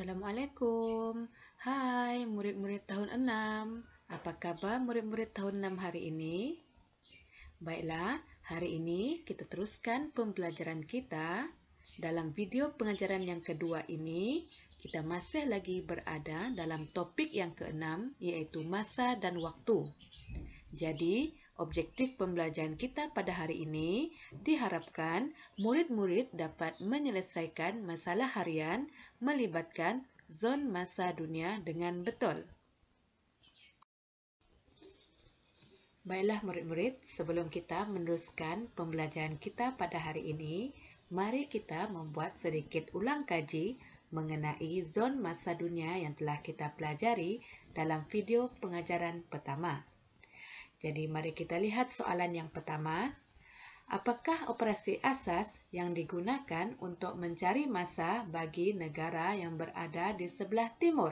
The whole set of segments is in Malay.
Assalamualaikum Hai murid-murid tahun 6 Apa khabar murid-murid tahun 6 hari ini? Baiklah, hari ini kita teruskan pembelajaran kita Dalam video pengajaran yang kedua ini Kita masih lagi berada dalam topik yang keenam Iaitu masa dan waktu Jadi, Objektif pembelajaran kita pada hari ini diharapkan murid-murid dapat menyelesaikan masalah harian melibatkan zon masa dunia dengan betul. Baiklah murid-murid, sebelum kita meneruskan pembelajaran kita pada hari ini, mari kita membuat sedikit ulang kaji mengenai zon masa dunia yang telah kita pelajari dalam video pengajaran pertama. Jadi mari kita lihat soalan yang pertama. Apakah operasi asas yang digunakan untuk mencari masa bagi negara yang berada di sebelah timur?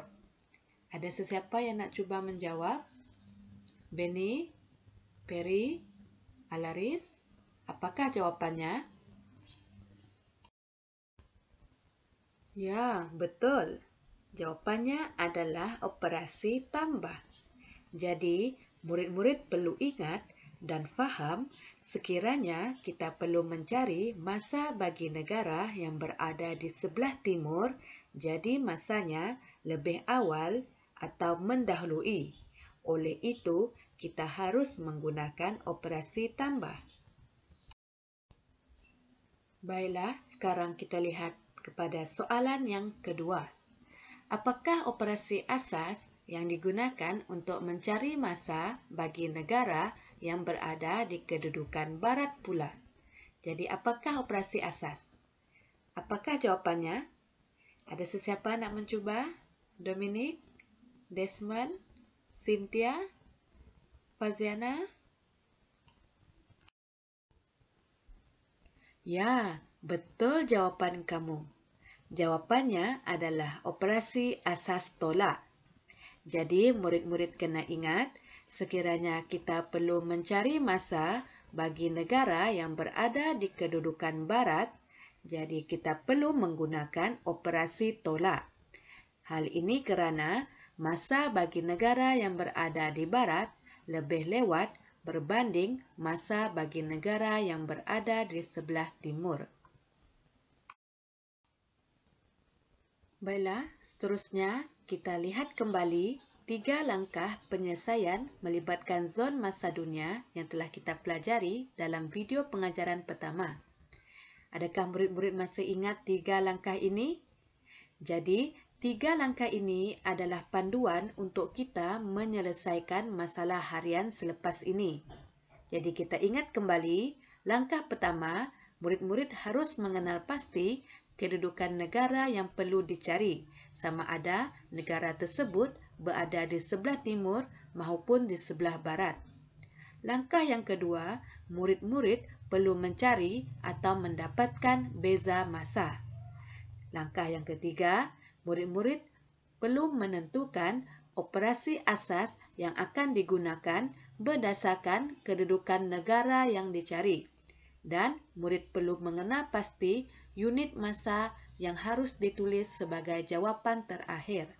Ada sesiapa yang nak cuba menjawab? Benny, Perry, Alaris, apakah jawapannya? Ya, betul. jawapannya adalah operasi tambah. Jadi, murid-murid perlu ingat dan faham sekiranya kita perlu mencari masa bagi negara yang berada di sebelah timur jadi masanya lebih awal atau mendahului. Oleh itu, kita harus menggunakan operasi tambah. Baiklah, sekarang kita lihat kepada soalan yang kedua. Apakah operasi asas yang digunakan untuk mencari masa bagi negara yang yang berada di kedudukan barat pula. Jadi apakah operasi asas? Apakah jawapannya? Ada sesiapa nak mencuba? Dominic, Desmond, Cynthia, Faziana? Ya, betul jawapan kamu. Jawapannya adalah operasi asas tolak. Jadi murid-murid kena ingat, Sekiranya kita perlu mencari masa bagi negara yang berada di kedudukan barat, jadi kita perlu menggunakan operasi tolak. Hal ini kerana masa bagi negara yang berada di barat lebih lewat berbanding masa bagi negara yang berada di sebelah timur. Baiklah, seterusnya kita lihat kembali Tiga langkah penyelesaian melibatkan zon masa dunia yang telah kita pelajari dalam video pengajaran pertama. Adakah murid-murid masih ingat tiga langkah ini? Jadi, tiga langkah ini adalah panduan untuk kita menyelesaikan masalah harian selepas ini. Jadi, kita ingat kembali, langkah pertama, murid-murid harus mengenal pasti kedudukan negara yang perlu dicari, sama ada negara tersebut berada di sebelah timur maupun di sebelah barat. Langkah yang kedua, murid-murid perlu mencari atau mendapatkan beza masa. Langkah yang ketiga, murid-murid perlu menentukan operasi asas yang akan digunakan berdasarkan kedudukan negara yang dicari dan murid perlu mengenal pasti unit masa yang harus ditulis sebagai jawapan terakhir.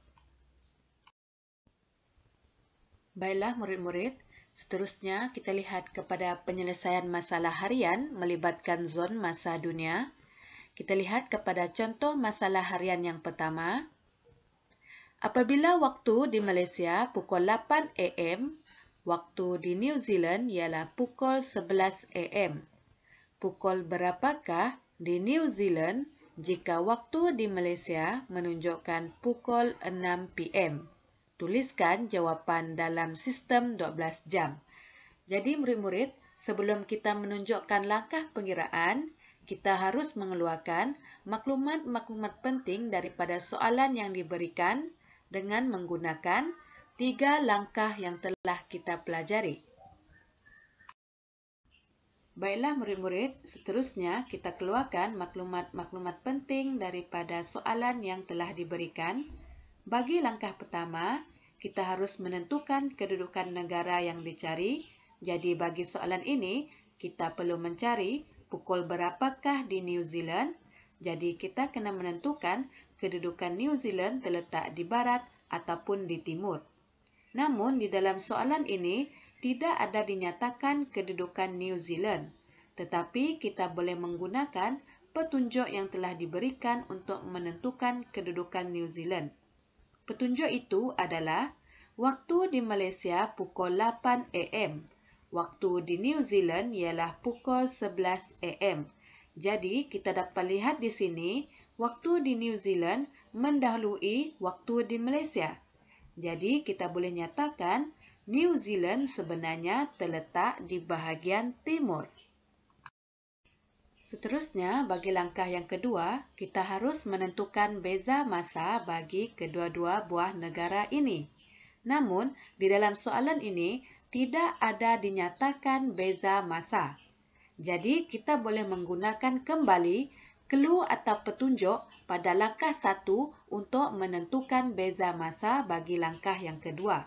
Baiklah murid-murid, seterusnya kita lihat kepada penyelesaian masalah harian melibatkan zon masa dunia. Kita lihat kepada contoh masalah harian yang pertama. Apabila waktu di Malaysia pukul 8 AM, waktu di New Zealand ialah pukul 11 AM. Pukul berapakah di New Zealand jika waktu di Malaysia menunjukkan pukul 6 PM? tuliskan jawapan dalam sistem 12 jam. Jadi murid-murid, sebelum kita menunjukkan langkah pengiraan, kita harus mengeluarkan maklumat-maklumat penting daripada soalan yang diberikan dengan menggunakan tiga langkah yang telah kita pelajari. Baiklah murid-murid, seterusnya kita keluarkan maklumat-maklumat penting daripada soalan yang telah diberikan. Bagi langkah pertama, kita harus menentukan kedudukan negara yang dicari. Jadi bagi soalan ini, kita perlu mencari pukul berapakah di New Zealand. Jadi kita kena menentukan kedudukan New Zealand terletak di barat ataupun di timur. Namun di dalam soalan ini, tidak ada dinyatakan kedudukan New Zealand. Tetapi kita boleh menggunakan petunjuk yang telah diberikan untuk menentukan kedudukan New Zealand. Petunjuk itu adalah waktu di Malaysia pukul 8 am. Waktu di New Zealand ialah pukul 11 am. Jadi kita dapat lihat di sini waktu di New Zealand mendahului waktu di Malaysia. Jadi kita boleh nyatakan New Zealand sebenarnya terletak di bahagian timur. Seterusnya, bagi langkah yang kedua, kita harus menentukan beza masa bagi kedua-dua buah negara ini. Namun, di dalam soalan ini, tidak ada dinyatakan beza masa. Jadi, kita boleh menggunakan kembali clue atau petunjuk pada langkah satu untuk menentukan beza masa bagi langkah yang kedua.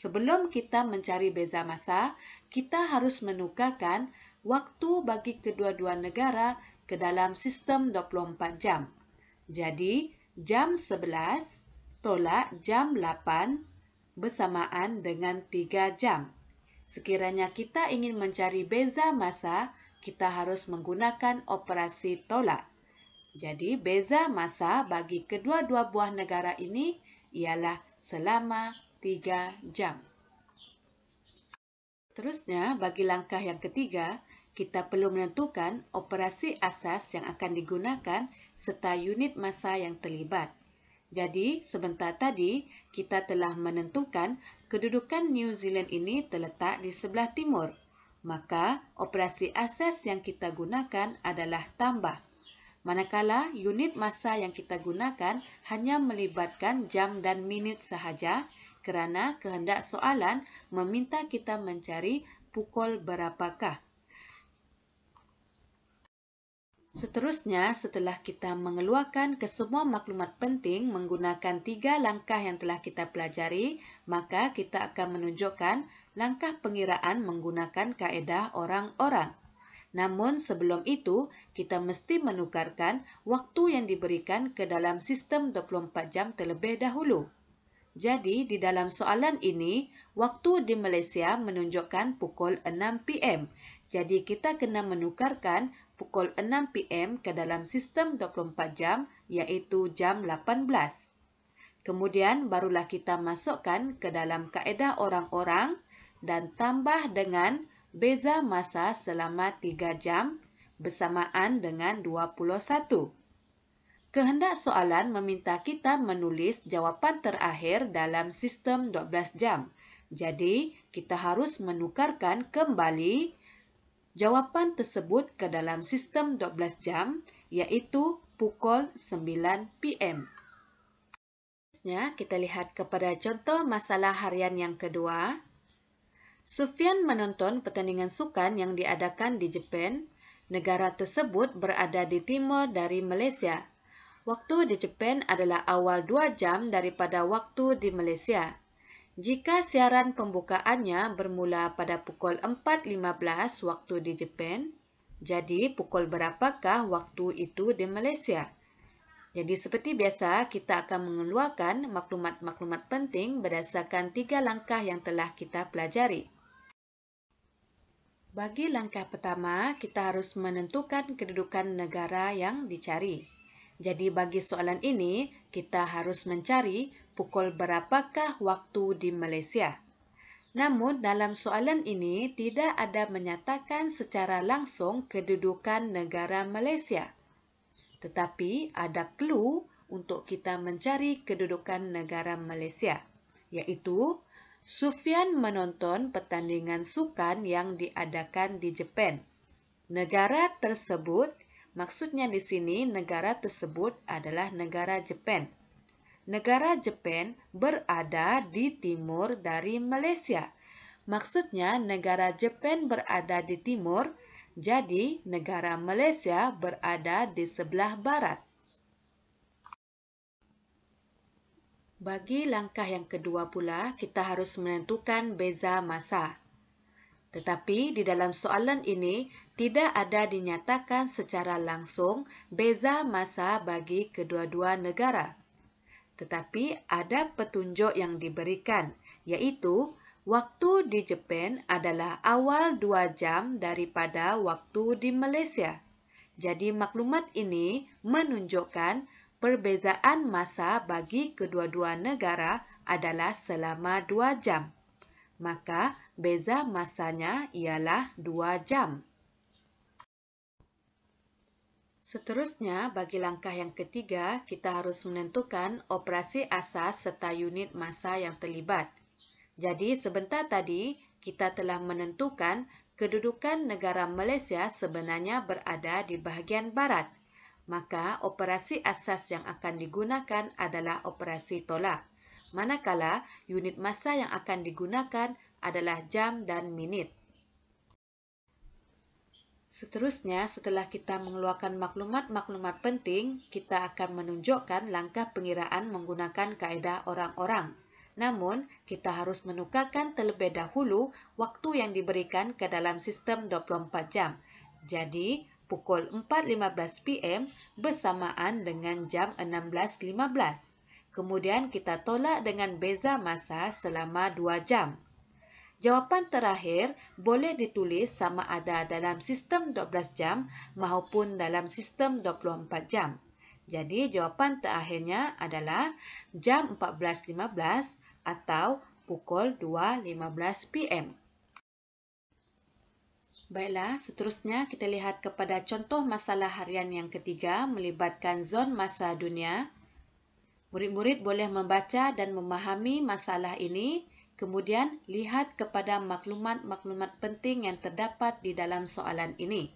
Sebelum kita mencari beza masa, kita harus menukarkan waktu bagi kedua-dua negara ke dalam sistem 24 jam. Jadi, jam 11 tolak jam 8 bersamaan dengan 3 jam. Sekiranya kita ingin mencari beza masa, kita harus menggunakan operasi tolak. Jadi, beza masa bagi kedua-dua buah negara ini ialah selama 3 jam. Terusnya, bagi langkah yang ketiga, kita perlu menentukan operasi asas yang akan digunakan serta unit masa yang terlibat. Jadi, sebentar tadi, kita telah menentukan kedudukan New Zealand ini terletak di sebelah timur. Maka, operasi asas yang kita gunakan adalah tambah. Manakala, unit masa yang kita gunakan hanya melibatkan jam dan minit sahaja kerana kehendak soalan meminta kita mencari pukul berapakah. Seterusnya, setelah kita mengeluarkan kesemua maklumat penting menggunakan tiga langkah yang telah kita pelajari, maka kita akan menunjukkan langkah pengiraan menggunakan kaedah orang-orang. Namun sebelum itu, kita mesti menukarkan waktu yang diberikan ke dalam sistem 24 jam terlebih dahulu. Jadi, di dalam soalan ini, waktu di Malaysia menunjukkan pukul 6 PM. Jadi, kita kena menukarkan pukul 6 pm ke dalam sistem 24 jam iaitu jam 18. Kemudian barulah kita masukkan ke dalam kaedah orang-orang dan tambah dengan beza masa selama 3 jam bersamaan dengan 21. Kehendak soalan meminta kita menulis jawapan terakhir dalam sistem 12 jam. Jadi, kita harus menukarkan kembali jawapan tersebut ke dalam sistem 12 jam iaitu pukul 9 pm. Seterusnya, kita lihat kepada contoh masalah harian yang kedua. Sufian menonton pertandingan sukan yang diadakan di Jepun. Negara tersebut berada di timur dari Malaysia. Waktu di Jepun adalah awal 2 jam daripada waktu di Malaysia. Jika siaran pembukaannya bermula pada pukul 4.15 waktu di Jepun, jadi pukul berapakah waktu itu di Malaysia? Jadi seperti biasa, kita akan mengeluarkan maklumat-maklumat penting berdasarkan tiga langkah yang telah kita pelajari. Bagi langkah pertama, kita harus menentukan kedudukan negara yang dicari. Jadi bagi soalan ini, kita harus mencari pukul berapakah waktu di Malaysia. Namun dalam soalan ini tidak ada menyatakan secara langsung kedudukan negara Malaysia. Tetapi ada clue untuk kita mencari kedudukan negara Malaysia, yaitu Sufian menonton pertandingan sukan yang diadakan di Jepun. Negara tersebut Maksudnya di sini negara tersebut adalah negara Jepang. Negara Jepang berada di timur dari Malaysia. Maksudnya negara Jepang berada di timur, jadi negara Malaysia berada di sebelah barat. Bagi langkah yang kedua pula, kita harus menentukan beza masa. Tetapi di dalam soalan ini tidak ada dinyatakan secara langsung beza masa bagi kedua-dua negara. Tetapi ada petunjuk yang diberikan iaitu waktu di Jepun adalah awal 2 jam daripada waktu di Malaysia. Jadi maklumat ini menunjukkan perbezaan masa bagi kedua-dua negara adalah selama 2 jam. Maka, Beza masanya ialah 2 jam. Seterusnya, bagi langkah yang ketiga, kita harus menentukan operasi asas serta unit masa yang terlibat. Jadi, sebentar tadi, kita telah menentukan kedudukan negara Malaysia sebenarnya berada di bahagian barat. Maka, operasi asas yang akan digunakan adalah operasi tolak. Manakala, unit masa yang akan digunakan adalah adalah jam dan minit. Seterusnya, setelah kita mengeluarkan maklumat-maklumat penting, kita akan menunjukkan langkah pengiraan menggunakan kaedah orang-orang. Namun, kita harus menukarkan terlebih dahulu waktu yang diberikan ke dalam sistem 24 jam. Jadi, pukul 4.15 pm bersamaan dengan jam 16.15. Kemudian kita tolak dengan beza masa selama 2 jam. Jawapan terakhir boleh ditulis sama ada dalam sistem 12 jam maupun dalam sistem 24 jam. Jadi jawapan terakhirnya adalah jam 14.15 atau pukul 2.15 pm. Baiklah, seterusnya kita lihat kepada contoh masalah harian yang ketiga melibatkan zon masa dunia. Murid-murid boleh membaca dan memahami masalah ini. Kemudian, lihat kepada maklumat-maklumat penting yang terdapat di dalam soalan ini.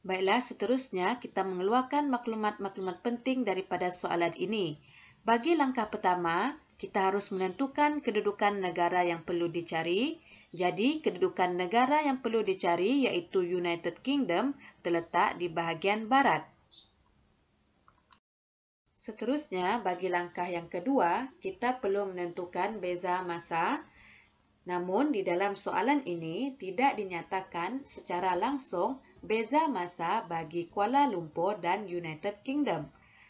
Baiklah, seterusnya kita mengeluarkan maklumat-maklumat penting daripada soalan ini. Bagi langkah pertama, kita harus menentukan kedudukan negara yang perlu dicari. Jadi, kedudukan negara yang perlu dicari iaitu United Kingdom terletak di bahagian barat. Seterusnya, bagi langkah yang kedua, kita perlu menentukan beza masa. Namun, di dalam soalan ini tidak dinyatakan secara langsung beza masa bagi Kuala Lumpur dan United Kingdom.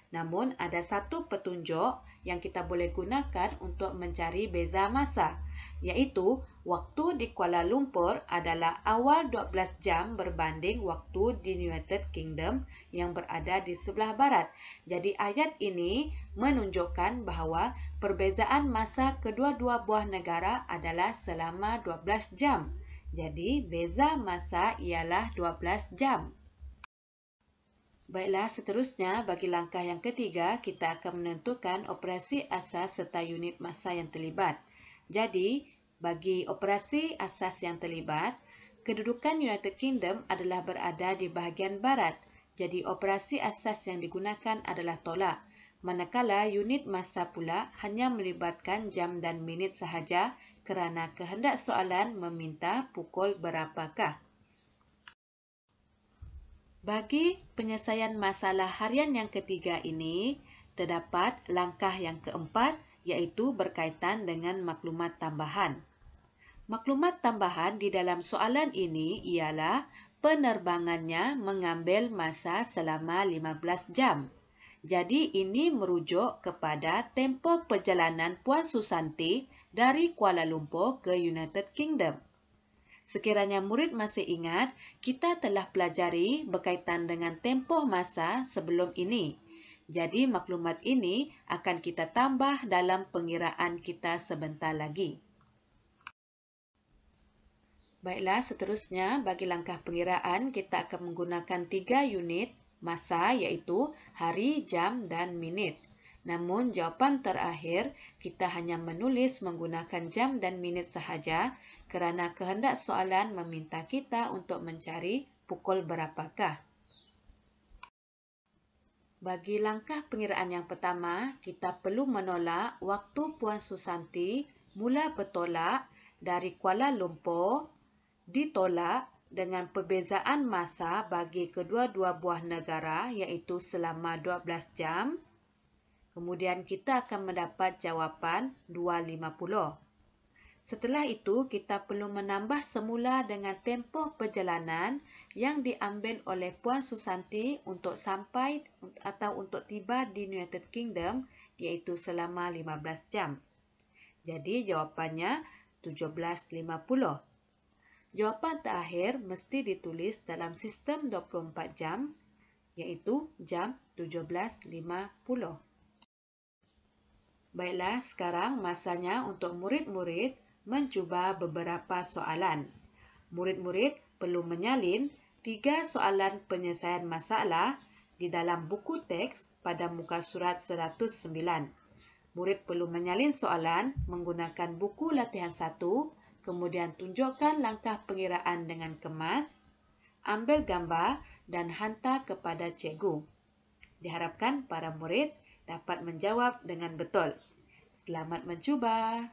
Namun ada satu petunjuk yang kita boleh gunakan untuk mencari beza masa iaitu waktu di Kuala Lumpur adalah awal 12 jam berbanding waktu di United Kingdom yang berada di sebelah barat. Jadi ayat ini menunjukkan bahawa perbezaan masa kedua-dua buah negara adalah selama 12 jam. Jadi beza masa ialah 12 jam. Baiklah, seterusnya bagi langkah yang ketiga, kita akan menentukan operasi asas serta unit masa yang terlibat. Jadi, bagi operasi asas yang terlibat, kedudukan United Kingdom adalah berada di bahagian barat. Jadi, operasi asas yang digunakan adalah tolak. Manakala unit masa pula hanya melibatkan jam dan minit sahaja kerana kehendak soalan meminta pukul berapakah. Bagi penyelesaian masalah harian yang ketiga ini, terdapat langkah yang keempat iaitu berkaitan dengan maklumat tambahan. Maklumat tambahan di dalam soalan ini ialah penerbangannya mengambil masa selama 15 jam. Jadi ini merujuk kepada tempoh perjalanan Puan Susanti dari Kuala Lumpur ke United Kingdom. Sekiranya murid masih ingat, kita telah pelajari berkaitan dengan tempoh masa sebelum ini. Jadi maklumat ini akan kita tambah dalam pengiraan kita sebentar lagi. Baiklah, seterusnya bagi langkah pengiraan kita akan menggunakan tiga unit masa iaitu hari, jam dan minit. Namun jawapan terakhir, kita hanya menulis menggunakan jam dan minit sahaja kerana kehendak soalan meminta kita untuk mencari pukul berapakah. Bagi langkah pengiraan yang pertama, kita perlu menolak waktu Puan Susanti mula bertolak dari Kuala Lumpur ditolak dengan perbezaan masa bagi kedua-dua buah negara iaitu selama 12 jam. Kemudian kita akan mendapat jawapan 250. Setelah itu, kita perlu menambah semula dengan tempoh perjalanan yang diambil oleh Puan Susanti untuk sampai atau untuk tiba di United Kingdom iaitu selama 15 jam. Jadi jawapannya 17.50. Jawapan terakhir mesti ditulis dalam sistem 24 jam iaitu jam 17.50. Baiklah, sekarang masanya untuk murid-murid mencuba beberapa soalan. Murid-murid perlu menyalin tiga soalan penyelesaian masalah di dalam buku teks pada muka surat 109. Murid perlu menyalin soalan menggunakan buku latihan 1, kemudian tunjukkan langkah pengiraan dengan kemas, ambil gambar dan hantar kepada cikgu. Diharapkan para murid dapat menjawab dengan betul. Selamat mencuba!